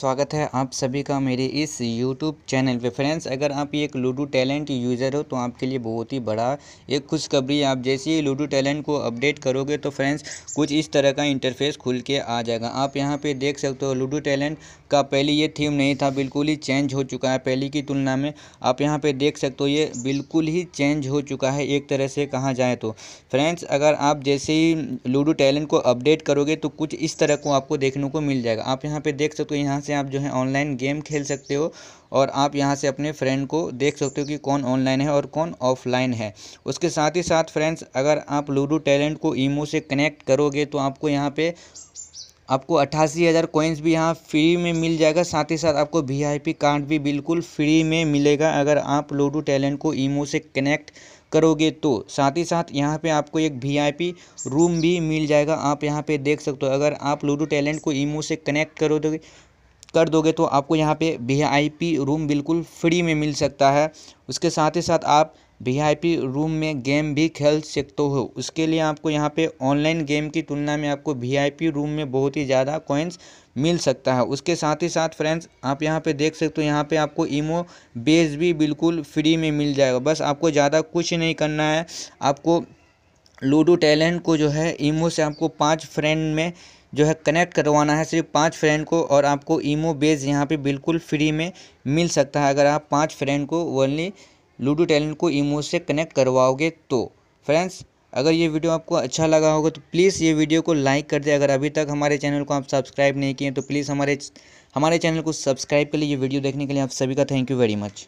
स्वागत है आप सभी का मेरे इस YouTube चैनल पे फ्रेंड्स अगर आप एक लूडो टैलेंट यूज़र हो तो आपके लिए बहुत ही बड़ा एक खुशखबरी आप जैसे ही लूडो टैलेंट को अपडेट करोगे तो फ्रेंड्स कुछ इस तरह का इंटरफेस खुल के आ जाएगा आप यहाँ पे देख सकते हो लूडो टैलेंट का पहले ये थीम नहीं था बिल्कुल ही चेंज हो चुका है पहले की तुलना में आप यहाँ पर देख सकते हो ये बिल्कुल ही चेंज हो चुका है एक तरह से कहा जाए तो फ्रेंड्स अगर आप जैसे ही लूडो टैलेंट को अपडेट करोगे तो कुछ इस तरह को आपको देखने को मिल जाएगा आप यहाँ पर देख सकते हो यहाँ से आप जो है ऑनलाइन गेम खेल सकते हो और आप यहाँ से अपने फ्रेंड को देख सकते हो कि कौन ऑनलाइन है और कौन ऑफलाइन है उसके साथ ही साथ फ्रेंड्स अगर आप लूडो टैलेंट को ईमो से कनेक्ट करोगे तो आपको यहाँ पे आपको अट्ठासी हज़ार कोइंस भी यहाँ फ्री में मिल जाएगा साथ ही साथ आपको वीआईपी कार्ड भी बिल्कुल फ्री में मिलेगा अगर आप लूडो टैलेंट को ईमो से कनेक्ट करोगे तो साथ ही साथ यहाँ पे आपको एक वीआईपी रूम भी मिल जाएगा आप यहाँ पे देख सकते हो अगर आप लूडो टैलेंट को ईमो से कनेक्ट करो कर दोगे तो आपको यहाँ पे वी रूम बिल्कुल फ्री में मिल सकता है उसके साथ ही साथ आप वी रूम में गेम भी खेल सकते हो उसके लिए आपको यहाँ पे ऑनलाइन गेम की तुलना में आपको वी रूम में बहुत ही ज़्यादा कॉइन्स मिल सकता है उसके साथ ही साथ फ्रेंड्स आप यहाँ पे देख सकते हो यहाँ पे आपको इमो बेस भी बिल्कुल फ्री में मिल जाएगा बस आपको ज़्यादा कुछ नहीं करना है आपको लूडो टैलेंट को जो है इमो से आपको पाँच फ्रेंड में जो है कनेक्ट करवाना है सिर्फ पाँच फ्रेंड को और आपको ईमो बेस यहाँ पे बिल्कुल फ्री में मिल सकता है अगर आप पाँच फ्रेंड को ओनली लूडो टैलेंट को ईमो से कनेक्ट करवाओगे तो फ्रेंड्स अगर ये वीडियो आपको अच्छा लगा होगा तो प्लीज़ ये वीडियो को लाइक कर दे अगर अभी तक हमारे चैनल को आप सब्सक्राइब नहीं किए तो प्लीज़ हमारे हमारे चैनल को सब्सक्राइब कर लिए वीडियो देखने के लिए आप सभी का थैंक यू वेरी मच